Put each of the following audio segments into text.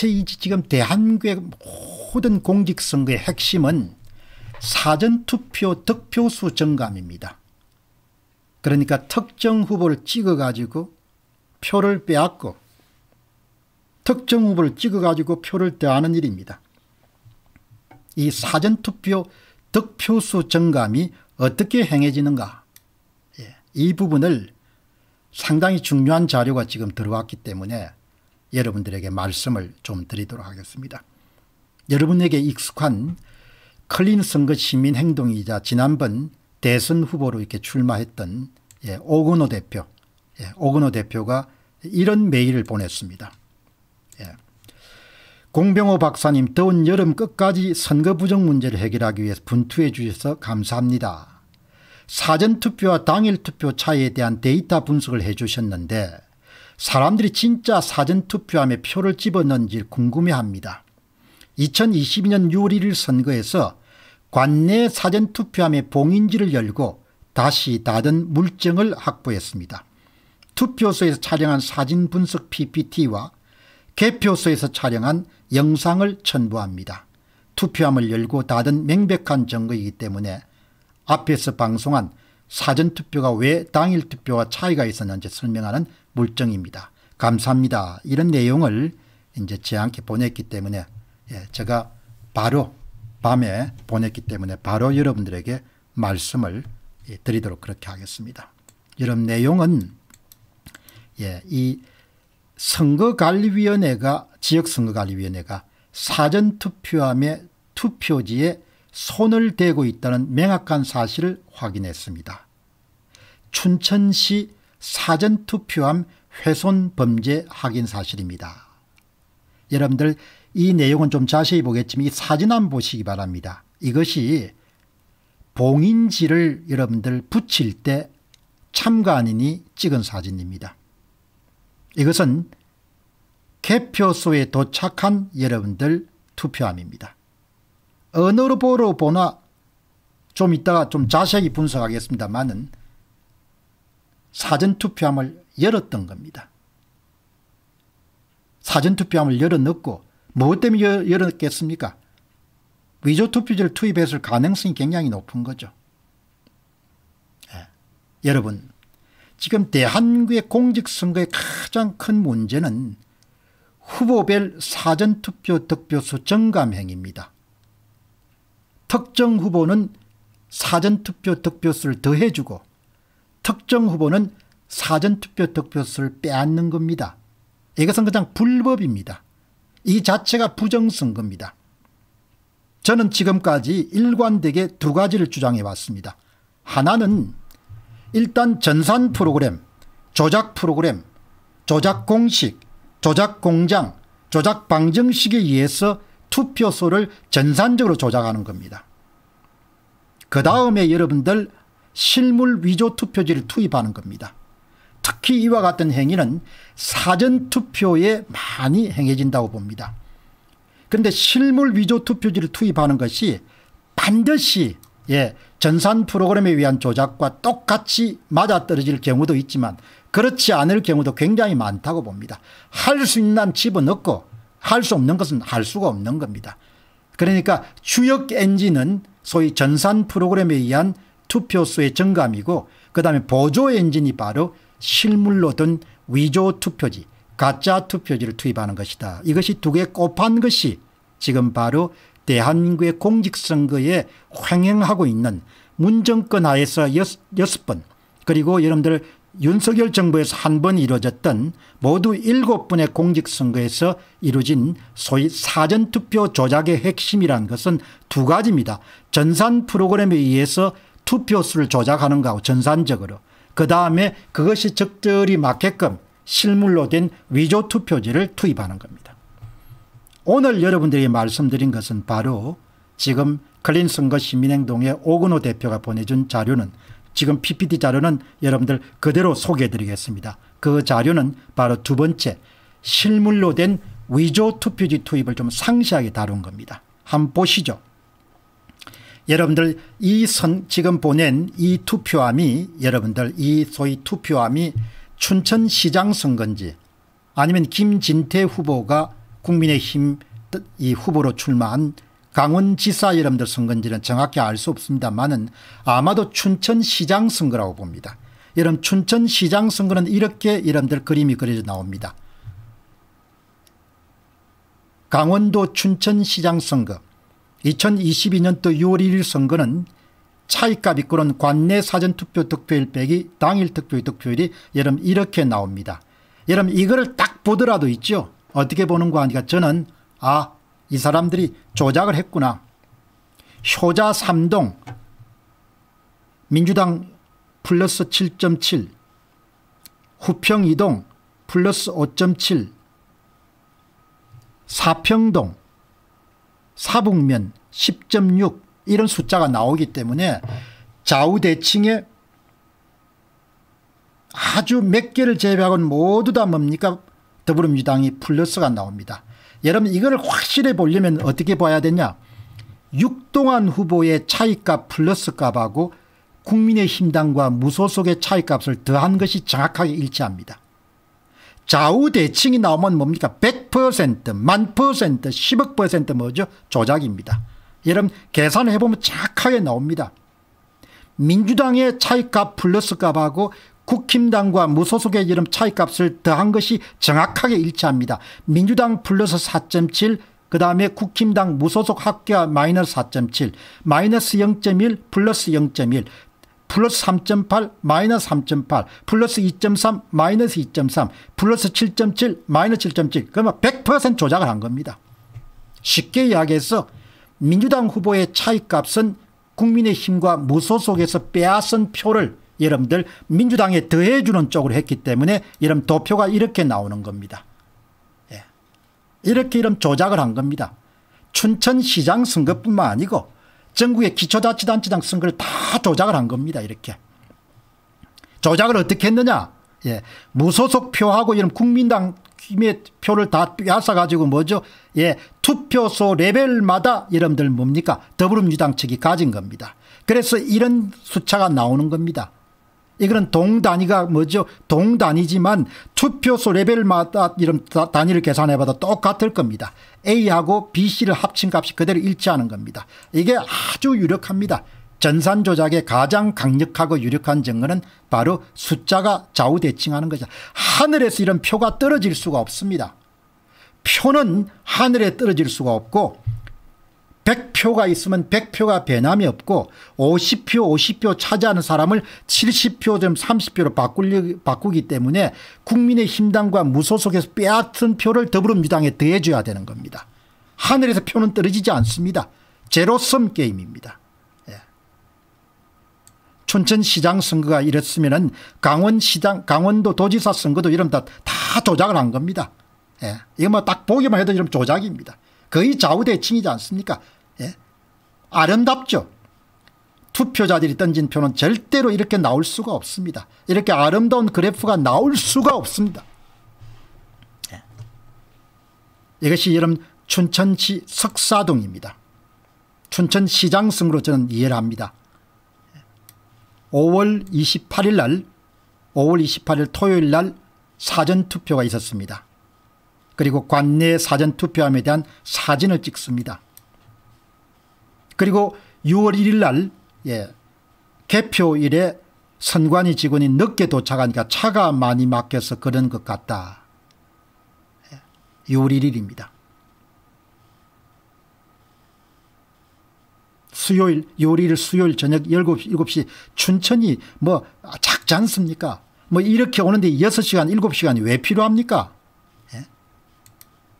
자체이 지금 대한국의 모든 공직선거의 핵심은 사전투표 득표수 증감입니다. 그러니까 특정 후보를 찍어가지고 표를 빼앗고 특정 후보를 찍어가지고 표를 빼앗는 일입니다. 이 사전투표 득표수 증감이 어떻게 행해지는가 예, 이 부분을 상당히 중요한 자료가 지금 들어왔기 때문에 여러분들에게 말씀을 좀 드리도록 하겠습니다. 여러분에게 익숙한 클린 선거 시민 행동이자 지난번 대선 후보로 이렇게 출마했던 예, 오건호 대표, 예, 오건호 대표가 이런 메일을 보냈습니다. 예. 공병호 박사님 더운 여름 끝까지 선거 부정 문제를 해결하기 위해 분투해 주셔서 감사합니다. 사전투표와 당일투표 차이에 대한 데이터 분석을 해 주셨는데 사람들이 진짜 사전투표함에 표를 집었는지 궁금해합니다. 2022년 6월 1일 선거에서 관내 사전투표함의 봉인지를 열고 다시 닫은 물증을 확보했습니다. 투표소에서 촬영한 사진 분석 ppt와 개표소에서 촬영한 영상을 첨부합니다. 투표함을 열고 닫은 명백한 증거이기 때문에 앞에서 방송한 사전투표가 왜 당일투표와 차이가 있었는지 설명하는 물정입니다 감사합니다. 이런 내용을 이제 저한테 보냈기 때문에 예, 제가 바로 밤에 보냈기 때문에 바로 여러분들에게 말씀을 예, 드리도록 그렇게 하겠습니다. 여러분 내용은 예, 이 선거관리위원회가 지역선거관리위원회가 사전투표함에 투표지에 손을 대고 있다는 명확한 사실을 확인했습니다. 춘천시 사전투표함 훼손 범죄 확인 사실입니다. 여러분들 이 내용은 좀 자세히 보겠지만 이 사진 한번 보시기 바랍니다. 이것이 봉인지를 여러분들 붙일 때 참관인이 찍은 사진입니다. 이것은 개표소에 도착한 여러분들 투표함입니다. 언어로 보러 보나 좀 이따가 좀 자세히 분석하겠습니다만은 사전투표함을 열었던 겁니다. 사전투표함을 열어넣고 무엇 뭐 때문에 열어겠습니까 위조투표지를 투입했을 가능성이 굉장히 높은 거죠. 예. 여러분 지금 대한민국의 공직선거의 가장 큰 문제는 후보별 사전투표 득표수 증감행입니다. 특정 후보는 사전투표 득표수를 더해주고 특정 후보는 사전투표 득표수를 빼앗는 겁니다. 이것은 그냥 불법입니다. 이 자체가 부정선거입니다. 저는 지금까지 일관되게 두 가지를 주장해 왔습니다. 하나는 일단 전산 프로그램, 조작 프로그램, 조작 공식, 조작 공장, 조작 방정식에 의해서 투표소를 전산적으로 조작하는 겁니다. 그 다음에 여러분들 실물 위조 투표지를 투입하는 겁니다. 특히 이와 같은 행위는 사전투표에 많이 행해진다고 봅니다. 그런데 실물 위조 투표지를 투입하는 것이 반드시 예, 전산 프로그램에 의한 조작과 똑같이 맞아떨어질 경우도 있지만 그렇지 않을 경우도 굉장히 많다고 봅니다. 할 수 있는 한 집어넣고 할 수 없는 것은 할 수가 없는 겁니다. 그러니까 주역 엔진은 소위 전산 프로그램에 의한 투표수의 증감이고 그다음에 보조 엔진이 바로 실물로 든 위조 투표지 가짜 투표지를 투입하는 것이다. 이것이 두 개 꼽한 것이 지금 바로 대한민국의 공직선거에 횡행하고 있는 문정권 하에서 여섯, 여섯 번 그리고 여러분들 윤석열 정부에서 한 번 이루어졌던 모두 일곱 번의 공직선거에서 이루어진 소위 사전투표 조작의 핵심이라는 것은 두 가지입니다. 전산 프로그램에 의해서 투표수를 조작하는 거하고 전산적으로 그 다음에 그것이 적절히 맞게끔 실물로 된 위조 투표지를 투입하는 겁니다. 오늘 여러분들이 말씀드린 것은 바로 지금 클린 선거 시민행동의 오근호 대표가 보내준 자료는 지금 PPT 자료는 여러분들 그대로 소개해드리겠습니다. 그 자료는 바로 두 번째 실물로 된 위조 투표지 투입을 좀 상세하게 다룬 겁니다. 한번 보시죠. 여러분들 이 선, 지금 보낸 이 투표함이 여러분들 이 소위 투표함이 춘천시장 선거인지 아니면 김진태 후보가 국민의힘 이 후보로 출마한 강원지사 여러분들 선거인지는 정확히 알 수 없습니다만은 아마도 춘천시장 선거라고 봅니다. 여러분 춘천시장 선거는 이렇게 여러분들 그림이 그려져 나옵니다. 강원도 춘천시장 선거 2022년도 6월 1일 선거는 차이값 이끄는 관내 사전투표 득표율 빼기 당일 투표일 득표율이 여름 이렇게 나옵니다. 여러분 이거를 딱 보더라도 있죠. 어떻게 보는거 하니까 저는 아이 사람들이 조작을 했구나. 효자 3동 민주당 플러스 7.7 후평 2동 플러스 5.7 사평동 사북면 10.6 이런 숫자가 나오기 때문에 좌우대칭에 아주 몇 개를 제외하고는 모두 다 뭡니까 더불어민주당이 플러스가 나옵니다. 여러분 이걸 확실히 보려면 어떻게 봐야 되냐 육동안 후보의 차이값 플러스 값하고 국민의힘당과 무소속의 차이값을 더한 것이 정확하게 일치합니다. 좌우 대칭이 나오면 뭡니까? 100%, 만 퍼센트, 10억 퍼센트 뭐죠? 조작입니다. 여러분 계산을 해보면 착하게 나옵니다. 민주당의 차이값 플러스 값하고 국힘당과 무소속의 이름 차이값을 더한 것이 정확하게 일치합니다. 민주당 플러스 4.7, 그 다음에 국힘당 무소속 합계 마이너스 4.7, 마이너스 0.1, 플러스 0.1, 플러스 3.8 마이너스 3.8 플러스 2.3 마이너스 2.3 플러스 7.7 마이너스 7.7 그러면 100% 조작을 한 겁니다. 쉽게 이야기해서 민주당 후보의 차이값은 국민의힘과 무소속에서 빼앗은 표를 여러분들 민주당에 더해주는 쪽으로 했기 때문에 이런 도표가 이렇게 나오는 겁니다. 예. 이렇게 이런 조작을 한 겁니다. 춘천시장 선거뿐만 아니고 전국의 기초자치단체장 선거를 다 조작을 한 겁니다. 이렇게. 조작을 어떻게 했느냐. 예. 무소속 표하고 이런 국민당 힘의 표를 다뺏어 가지고 뭐죠? 예. 투표소 레벨마다 여러분들 뭡니까? 더불어민주당 측이 가진 겁니다. 그래서 이런 수차가 나오는 겁니다. 이거는 동 단위가 뭐죠? 동 단위지만 투표소 레벨마다 이런 단위를 계산해봐도 똑같을 겁니다. A하고 BC를 합친 값이 그대로 일치하는 겁니다. 이게 아주 유력합니다. 전산 조작의 가장 강력하고 유력한 증거는 바로 숫자가 좌우대칭하는 거죠. 하늘에서 이런 표가 떨어질 수가 없습니다. 표는 하늘에 떨어질 수가 없고 표가 있으면 100표가 배남이 없고 50표 50표 차지하는 사람을 70표 좀 30표로 바꾸기, 때문에 국민의힘당과 무소속에서 빼앗은 표를 더불어민주당에 더해줘야 되는 겁니다. 하늘에서 표는 떨어지지 않습니다. 제로섬 게임입니다. 예. 춘천시장 선거가 이랬으면 강원시장, 강원도 도지사 선거도 이런 다, 다 조작을 한 겁니다. 예. 이거 뭐 딱 보기만 해도 이런 조작입니다. 거의 좌우대칭이지 않습니까? 아름답죠. 투표자들이 던진 표는 절대로 이렇게 나올 수가 없습니다. 이렇게 아름다운 그래프가 나올 수가 없습니다. 예. 이것이 여러분 춘천시 석사동입니다. 춘천시장성으로 저는 이해를 합니다. 5월 28일 날 5월 28일 토요일 날 사전투표가 있었습니다. 그리고 관내 사전투표함에 대한 사진을 찍습니다. 그리고 6월 1일 날 예, 개표일에 선관위 직원이 늦게 도착하니까 차가 많이 막혀서 그런 것 같다. 6월 예, 1일입니다. 수요일 6월 1일 수요일 저녁 7시, 7시 춘천이 뭐 작지 않습니까? 뭐 이렇게 오는데 6시간 7시간이 왜 필요합니까?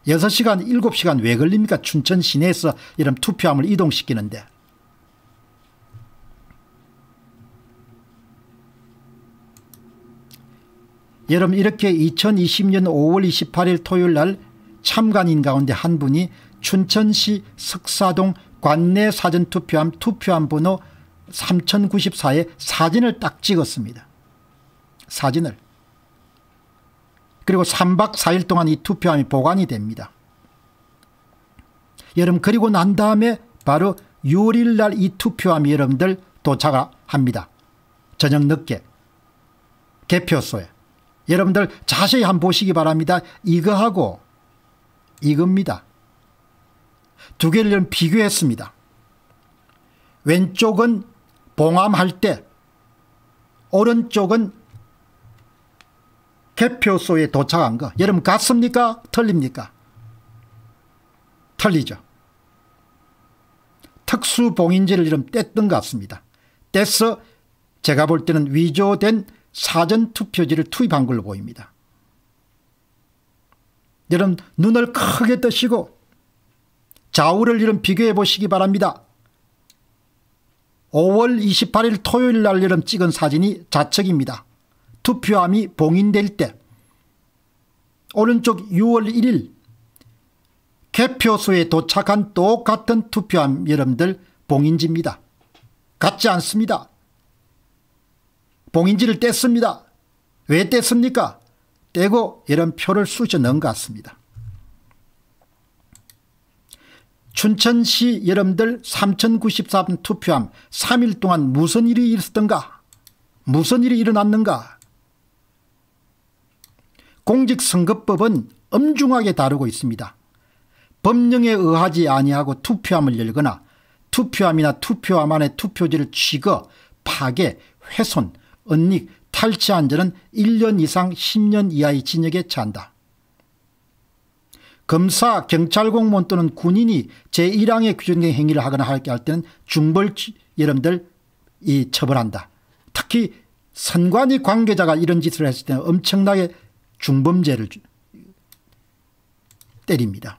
6시간, 7시간 왜 걸립니까? 춘천 시내에서 이런 투표함을 이동시키는데. 여러분 이렇게 2020년 5월 28일 토요일 날 참관인 가운데 한 분이 춘천시 석사동 관내 사전투표함 투표함 번호 3094에 사진을 딱 찍었습니다. 사진을. 그리고 3박 4일 동안 이 투표함이 보관이 됩니다. 여러분 그리고 난 다음에 바로 6일 날 이 투표함이 여러분들 도착합니다. 저녁 늦게 개표소에 여러분들 자세히 한번 보시기 바랍니다. 이거하고 이겁니다. 두 개를 비교했습니다. 왼쪽은 봉함할 때 오른쪽은 개표소에 도착한 거 여러분 같습니까? 틀립니까? 틀리죠. 특수봉인제를 이름 뗐던 것 같습니다. 떼서 제가 볼 때는 위조된 사전투표지를 투입한 걸로 보입니다. 여러분 눈을 크게 뜨시고 좌우를 이름 비교해 보시기 바랍니다. 5월 28일 토요일 날 이름 찍은 사진이 좌측입니다. 투표함이 봉인될 때 오른쪽 6월 1일 개표소에 도착한 똑같은 투표함 여러분들 봉인지입니다. 같지 않습니다. 봉인지를 뗐습니다. 왜 뗐습니까? 떼고 이런 표를 쑤셔 넣은 것 같습니다. 춘천시 여러분들 3093 투표함 3일 동안 무슨 일이 있었던가? 무슨 일이 일어났는가? 공직선거법은 엄중하게 다루고 있습니다. 법령에 의하지 아니하고 투표함을 열거나 투표함이나 투표함 안에 투표지를 취거, 파괴, 훼손, 언닉, 탈취한 자는 1년 이상 10년 이하의 징역에 처다 검사, 경찰 공무원 또는 군인이 제1항의 규정된 행위를 하거나 할 때는 중벌 여러분들 이 처벌한다. 특히 선관위 관계자가 이런 짓을 했을 때는 엄청나게 중범죄를 때립니다.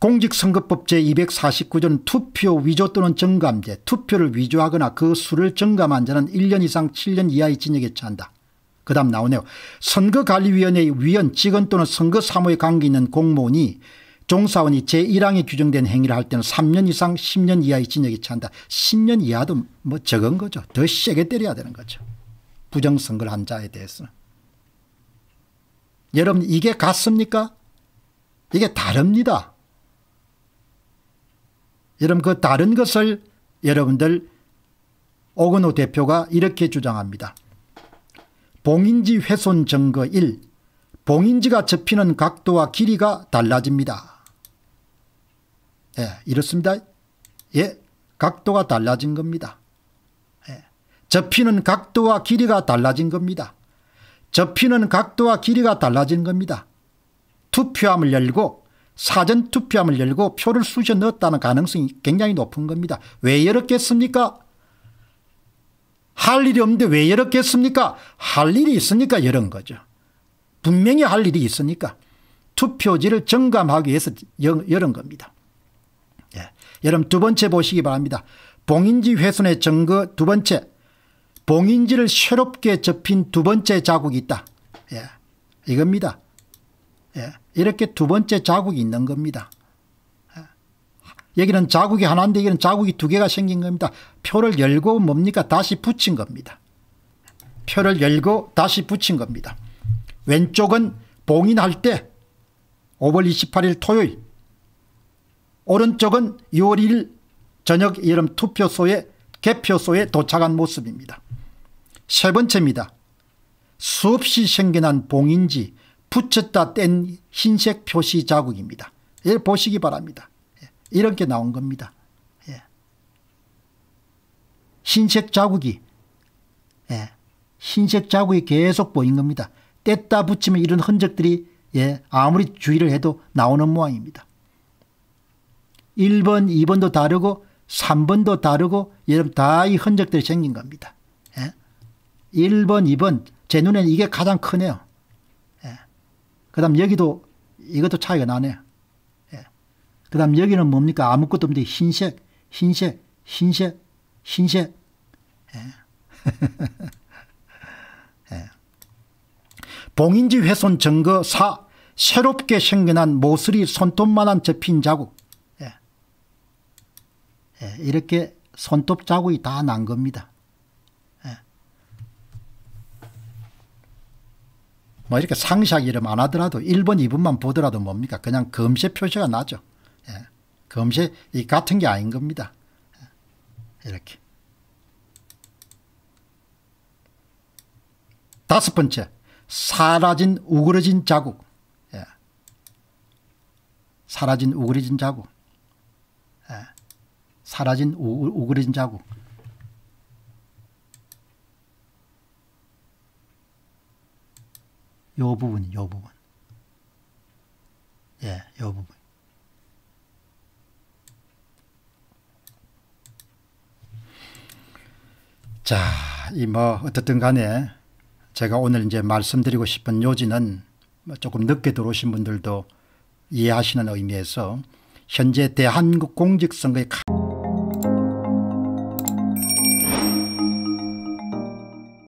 공직선거법 제249조는 투표 위조 또는 정감죄 투표를 위조하거나 그 수를 정감한 자는 1년 이상 7년 이하의 징역에 처한다. 그 다음 나오네요. 선거관리위원회의 위원 직원 또는 선거 사무에 관계 있는 공무원이 종사원이 제1항에 규정된 행위를 할 때는 3년 이상 10년 이하의 징역에 처한다. 10년 이하도 뭐 적은 거죠. 더 세게 때려야 되는 거죠. 부정선거를 한 자에 대해서는. 여러분 이게 같습니까? 이게 다릅니다. 여러분 그 다른 것을 여러분들 오건호 대표가 이렇게 주장합니다. 봉인지 훼손 증거 1. 봉인지가 접히는 각도와 길이가 달라집니다. 예, 이렇습니다. 예, 각도가 달라진 겁니다. 접히는 각도와 길이가 달라진 겁니다. 접히는 각도와 길이가 달라진 겁니다. 투표함을 열고 사전투표함을 열고 표를 쑤셔 넣었다는 가능성이 굉장히 높은 겁니다. 왜 열었겠습니까? 할 일이 없는데 왜 열었겠습니까? 할 일이 있으니까 열은 거죠. 분명히 할 일이 있으니까 투표지를 정감하기 위해서 열은 겁니다. 예. 여러분 두 번째 보시기 바랍니다. 봉인지 훼손의 증거 두 번째 봉인지를 새롭게 접힌 두 번째 자국이 있다. 예, 이겁니다. 예, 이렇게 두 번째 자국이 있는 겁니다. 예, 여기는 자국이 하나인데 여기는 자국이 두 개가 생긴 겁니다. 표를 열고 뭡니까? 다시 붙인 겁니다. 표를 열고 다시 붙인 겁니다. 왼쪽은 봉인할 때 5월 28일 토요일 오른쪽은 6월 1일 저녁 여름 투표소에 개표소에 도착한 모습입니다. 세 번째입니다. 수없이 생겨난 봉인지 붙였다 뗀 흰색 표시 자국입니다. 이 예, 보시기 바랍니다. 예, 이런 게 나온 겁니다. 예. 흰색 자국이 흰색 자국이 계속 보인 겁니다. 뗐다 붙이면 이런 흔적들이 아무리 주의를 해도 나오는 모양입니다. 1번, 2번도 다르고 3번도 다르고 여러분 다이 흔적들이 생긴 겁니다. 1번, 2번 제 눈에는 이게 가장 크네요. 예. 그 다음 여기도 이것도 차이가 나네요. 예. 그 다음 여기는 뭡니까? 아무것도 없는데 흰색, 흰색, 흰색, 흰색. 예. 예. 봉인지 훼손 증거 4. 새롭게 생겨난 모서리 손톱만한 접힌 자국. 예. 예, 이렇게 손톱 자국이 다 난 겁니다. 뭐 이렇게 상시하 이름 안 하더라도 1번, 2번만 보더라도 뭡니까? 그냥 검색 표시가 나죠. 예. 검색, 이 같은 게 아닌 겁니다. 예. 이렇게. 다섯 번째, 사라진 우그러진 자국. 예. 사라진 우그러진 자국. 예. 사라진 우, 우그러진 자국. 요 부분, 요 부분. 예, 요 부분. 자, 이 뭐어떻든 간에 제가 오늘 이제 말씀드리고 싶은 요지는 뭐 조금 늦게 들어오신 분들도 이해하시는 의미에서 현재 대한국 공직선거의